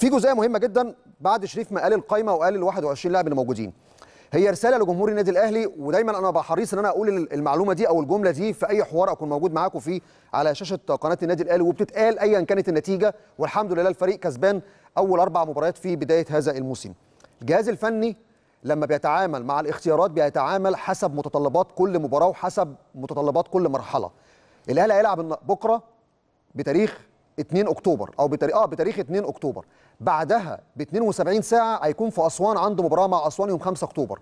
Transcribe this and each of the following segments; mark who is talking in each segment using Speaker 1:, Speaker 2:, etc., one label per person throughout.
Speaker 1: في جزئيه مهمه جدا بعد شريف ما قال القايمه وقال ال 21 لاعب اللي موجودين هي رساله لجمهور النادي الاهلي ودايما انا بحريص حريص ان انا اقول المعلومه دي او الجمله دي في اي حوار اكون موجود معاكم فيه على شاشه قناه النادي الاهلي وبتتقال ايا كانت النتيجه والحمد لله الفريق كسبان اول اربع مباريات في بدايه هذا الموسم. الجهاز الفني لما بيتعامل مع الاختيارات بيتعامل حسب متطلبات كل مباراه وحسب متطلبات كل مرحله. الاهلي هيلعب بكره بتاريخ 2 اكتوبر او بتاريخ اه بتاريخ 2 اكتوبر بعدها ب 72 ساعه هيكون في اسوان عنده مباراه مع اسوان يوم 5 اكتوبر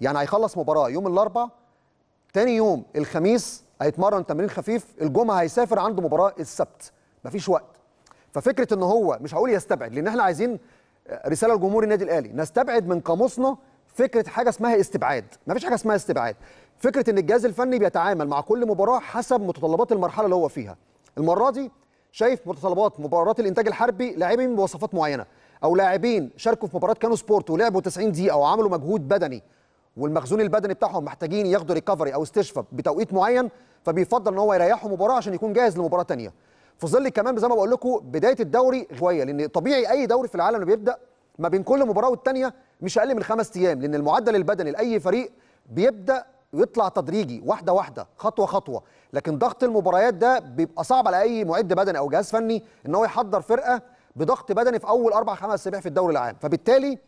Speaker 1: يعني هيخلص مباراه يوم الاربعاء تاني يوم الخميس هيتمرن تمرين خفيف الجمعه هيسافر عنده مباراه السبت مفيش وقت ففكره ان هو مش هقول يستبعد لان احنا عايزين آه، رساله لجمهور النادي الاهلي نستبعد من قاموسنا فكره حاجه اسمها استبعاد مفيش حاجه اسمها استبعاد فكره ان الجهاز الفني بيتعامل مع كل مباراه حسب متطلبات المرحله اللي هو فيها المره دي شايف متطلبات مباراه الانتاج الحربي لاعبين بوصفات معينه او لاعبين شاركوا في مباراه كانوا سبورت ولعبوا 90 دقيقه وعملوا مجهود بدني والمخزون البدني بتاعهم محتاجين ياخدوا ريكفري او استشفاء بتوقيت معين فبيفضل ان هو يريحوا مباراه عشان يكون جاهز لمباراه ثانيه في ظل كمان زي ما بقول لكم بدايه الدوري شويه لان طبيعي اي دوري في العالم بيبدا ما بين كل مباراه والثانيه مش اقل من خمس ايام لان المعدل البدني لاي فريق بيبدا ويطلع تدريجي واحده واحده خطوه خطوه لكن ضغط المباريات ده بيبقى صعب على اي معد بدني او جهاز فني ان هو يحضر فرقه بضغط بدني في اول اربع خمس اسابيع في الدوري العام فبالتالي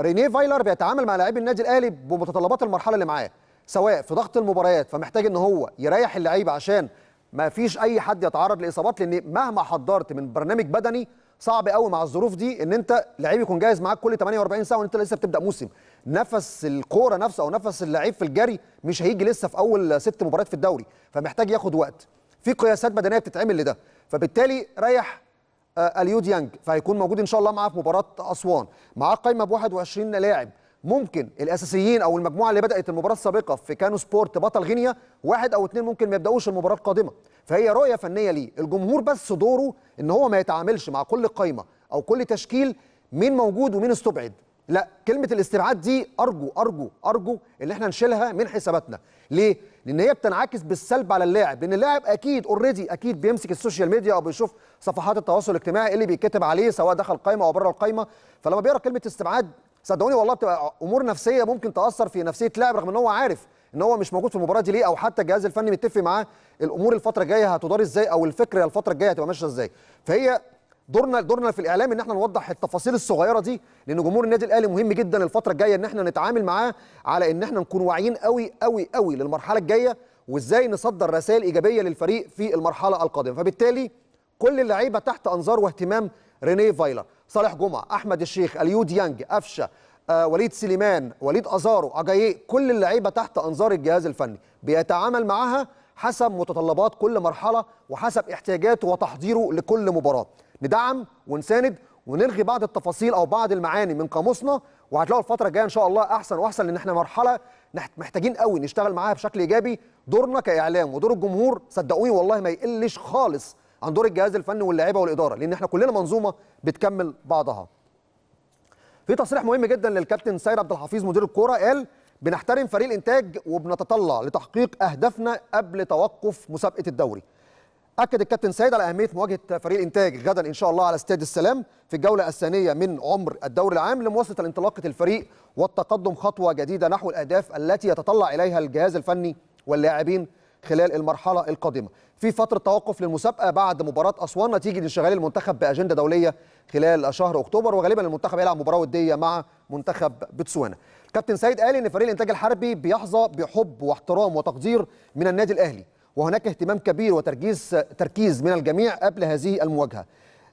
Speaker 1: رينيه فايلر بيتعامل مع لاعبي النادي الاهلي بمتطلبات المرحله اللي معاه سواء في ضغط المباريات فمحتاج ان هو يريح اللعيبه عشان ما فيش اي حد يتعرض لاصابات لان مهما حضرت من برنامج بدني صعب قوي مع الظروف دي ان انت لعيب يكون جاهز معاك كل 48 ساعه وانت لسه بتبدا موسم نفس الكوره نفسه او نفس اللعيب في الجري مش هيجي لسه في اول ست مباريات في الدوري فمحتاج ياخد وقت في قياسات بدنيه بتتعمل لده فبالتالي ريح آه، اليو ديانج فهيكون موجود ان شاء الله معاه في مباراه اسوان معاه قايمه ب 21 لاعب ممكن الاساسيين او المجموعه اللي بدات المباراه السابقه في كانو سبورت بطل غينيا واحد او اثنين ممكن ما يبداوش المباراه القادمه فهي رؤيه فنيه ليه الجمهور بس دوره ان هو ما يتعاملش مع كل قايمه او كل تشكيل مين موجود ومين استبعد لا كلمه الاستبعاد دي ارجو ارجو ارجو ان احنا نشيلها من حساباتنا ليه لان هي بتنعكس بالسلب على اللاعب لان اللاعب اكيد اوريدي اكيد بيمسك السوشيال ميديا او بيشوف صفحات التواصل الاجتماعي اللي بيتكتب عليه سواء دخل القايمه او بره القايمه فلما بيقرا كلمه استبعاد صدقوني والله بتبقى امور نفسيه ممكن تاثر في نفسيه اللاعب رغم ان هو عارف ان هو مش موجود في المباراه دي ليه او حتى الجهاز الفني متفق معاه الامور الفتره الجايه هتدار ازاي او الفكره الفتره الجايه هتبقى ماشيه ازاي فهي دورنا دورنا في الاعلام ان احنا نوضح التفاصيل الصغيره دي لان جمهور النادي الاهلي مهم جدا الفتره الجايه ان احنا نتعامل معاه على ان احنا نكون واعيين قوي قوي قوي للمرحله الجايه وازاي نصدر رسائل ايجابيه للفريق في المرحله القادمه فبالتالي كل اللعيبه تحت انظار واهتمام رينيه فايلر صالح جمعه احمد الشيخ اليو ديانج قفشه آه، وليد سليمان وليد ازارو اجاييه كل اللعيبه تحت انظار الجهاز الفني بيتعامل معاها حسب متطلبات كل مرحله وحسب احتياجاته وتحضيره لكل مباراه ندعم ونساند ونلغي بعض التفاصيل او بعض المعاني من قاموسنا وهتلاقوا الفتره الجايه ان شاء الله احسن واحسن لان احنا مرحله محتاجين قوي نشتغل معاها بشكل ايجابي دورنا كاعلام ودور الجمهور صدقوني والله ما يقلش خالص عن دور الجهاز الفني واللاعيبه والاداره لان احنا كلنا منظومه بتكمل بعضها في تصريح مهم جدا للكابتن سيد عبد الحفيظ مدير الكوره قال بنحترم فريق الانتاج وبنتطلع لتحقيق اهدافنا قبل توقف مسابقه الدوري اكد الكابتن سيد على اهميه مواجهه فريق الانتاج غدا ان شاء الله على استاد السلام في الجوله الثانيه من عمر الدوري العام لمواصله الانطلاقه الفريق والتقدم خطوه جديده نحو الاهداف التي يتطلع اليها الجهاز الفني واللاعبين خلال المرحله القادمه في فتره توقف للمسابقه بعد مباراه اسوان نتيجه انشغال المنتخب باجنده دوليه خلال شهر اكتوبر وغالبا المنتخب هيلعب مباراه وديه مع منتخب بوتسوانا كابتن سيد قال ان فريق الانتاج الحربي بيحظى بحب واحترام وتقدير من النادي الاهلي وهناك اهتمام كبير وتركيز تركيز من الجميع قبل هذه المواجهه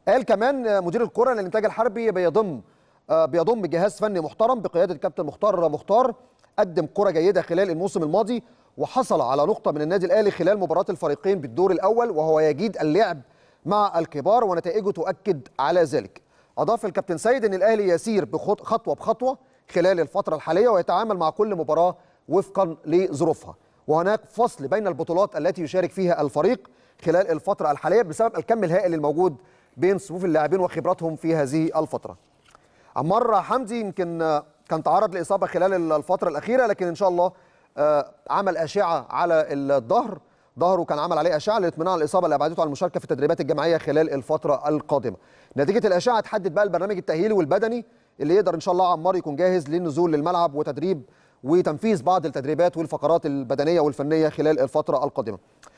Speaker 1: قال كمان مدير الكره ان الانتاج الحربي بيضم آه، بيضم جهاز فني محترم بقياده الكابتن مختار مختار قدم كره جيده خلال الموسم الماضي وحصل على نقطه من النادي الاهلي خلال مباراه الفريقين بالدور الاول وهو يجيد اللعب مع الكبار ونتائجه تؤكد على ذلك أضاف الكابتن سيد أن الأهلي يسير خطوة بخطوة خلال الفترة الحالية ويتعامل مع كل مباراة وفقا لظروفها وهناك فصل بين البطولات التي يشارك فيها الفريق خلال الفترة الحالية بسبب الكم الهائل الموجود بين صفوف اللاعبين وخبراتهم في هذه الفترة عمار حمدي يمكن كان تعرض لإصابة خلال الفترة الأخيرة لكن إن شاء الله آه، عمل أشعة على الظهر ظهره كان عمل عليه اشعه للاطمئنان على الاصابه اللي ابعدته عن المشاركه في التدريبات الجماعيه خلال الفتره القادمه. نتيجه الاشعه تحدد بقى البرنامج التاهيلي والبدني اللي يقدر ان شاء الله عمار يكون جاهز للنزول للملعب وتدريب وتنفيذ بعض التدريبات والفقرات البدنيه والفنيه خلال الفتره القادمه.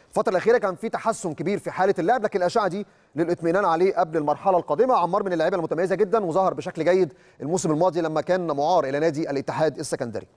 Speaker 1: الفتره الاخيره كان في تحسن كبير في حاله اللعب لكن الاشعه دي للاطمئنان عليه قبل المرحله القادمه عمار من اللعيبه المتميزه جدا وظهر بشكل جيد الموسم الماضي لما كان معار الى نادي الاتحاد السكندري